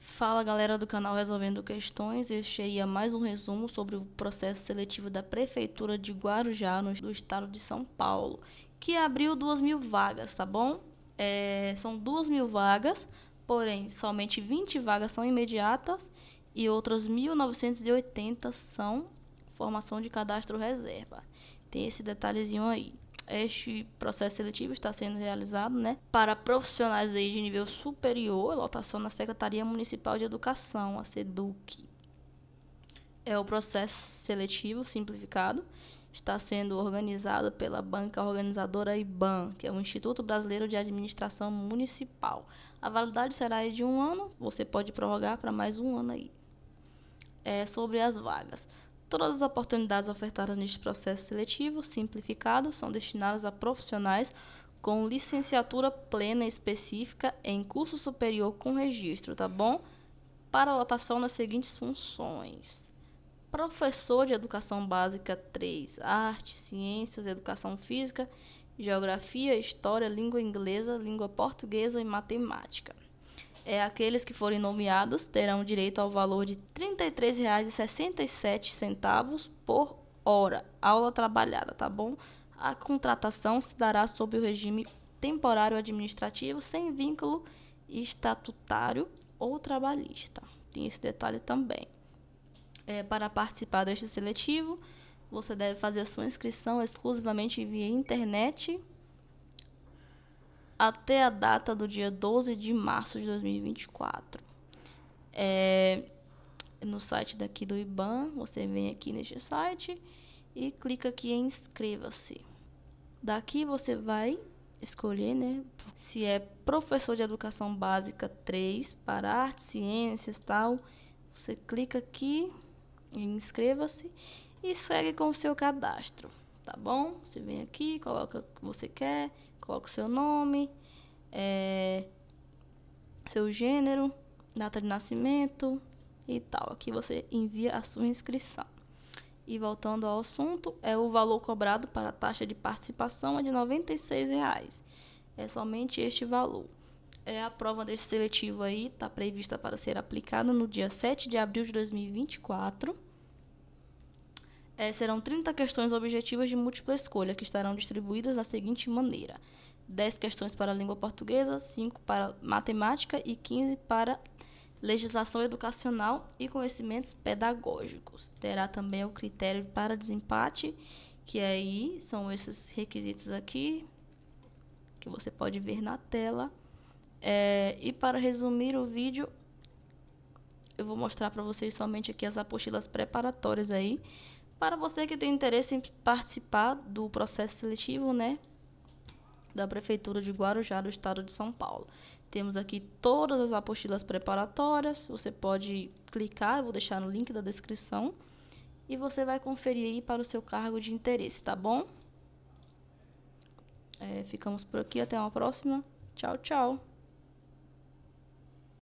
Fala galera do canal Resolvendo Questões, este aí é mais um resumo sobre o processo seletivo da Prefeitura de Guarujá, no estado de São Paulo, que abriu duas mil vagas, tá bom? É, são duas mil vagas, porém somente 20 vagas são imediatas e outras 1.980 são formação de cadastro reserva. Tem esse detalhezinho aí este processo seletivo está sendo realizado né, para profissionais aí de nível superior, lotação na Secretaria Municipal de Educação, a SEDUC. É o processo seletivo simplificado, está sendo organizado pela banca organizadora IBAN, que é o Instituto Brasileiro de Administração Municipal. A validade será de um ano, você pode prorrogar para mais um ano aí. É sobre as vagas. Todas as oportunidades ofertadas neste processo seletivo simplificado são destinadas a profissionais com licenciatura plena específica em curso superior com registro, tá bom? Para lotação nas seguintes funções: professor de educação básica 3, artes, ciências, educação física, geografia, história, língua inglesa, língua portuguesa e matemática é, aqueles que forem nomeados terão direito ao valor de R$ 33,67 por hora, aula trabalhada, tá bom? A contratação se dará sob o regime temporário administrativo, sem vínculo estatutário ou trabalhista. Tem esse detalhe também. É, para participar deste seletivo, você deve fazer a sua inscrição exclusivamente via internet até a data do dia 12 de março de 2024. É, no site daqui do IBAN, você vem aqui neste site e clica aqui em inscreva-se. Daqui você vai escolher, né, se é professor de educação básica 3 para artes, ciências, tal. Você clica aqui em inscreva-se e segue com o seu cadastro tá bom? Você vem aqui, coloca o que você quer, coloca o seu nome, é, seu gênero, data de nascimento e tal. Aqui você envia a sua inscrição. E voltando ao assunto, é o valor cobrado para a taxa de participação é de R$ 96,00. É somente este valor. É a prova desse seletivo aí está prevista para ser aplicada no dia 7 de abril de 2024 é, serão 30 questões objetivas de múltipla escolha, que estarão distribuídas da seguinte maneira: 10 questões para a língua portuguesa, 5 para matemática e 15 para legislação educacional e conhecimentos pedagógicos. Terá também o critério para desempate, que aí são esses requisitos aqui, que você pode ver na tela. É, e para resumir o vídeo, eu vou mostrar para vocês somente aqui as apostilas preparatórias aí para você que tem interesse em participar do processo seletivo, né? Da Prefeitura de Guarujá, do Estado de São Paulo. Temos aqui todas as apostilas preparatórias. Você pode clicar, eu vou deixar no link da descrição. E você vai conferir aí para o seu cargo de interesse, tá bom? É, ficamos por aqui, até uma próxima. Tchau, tchau.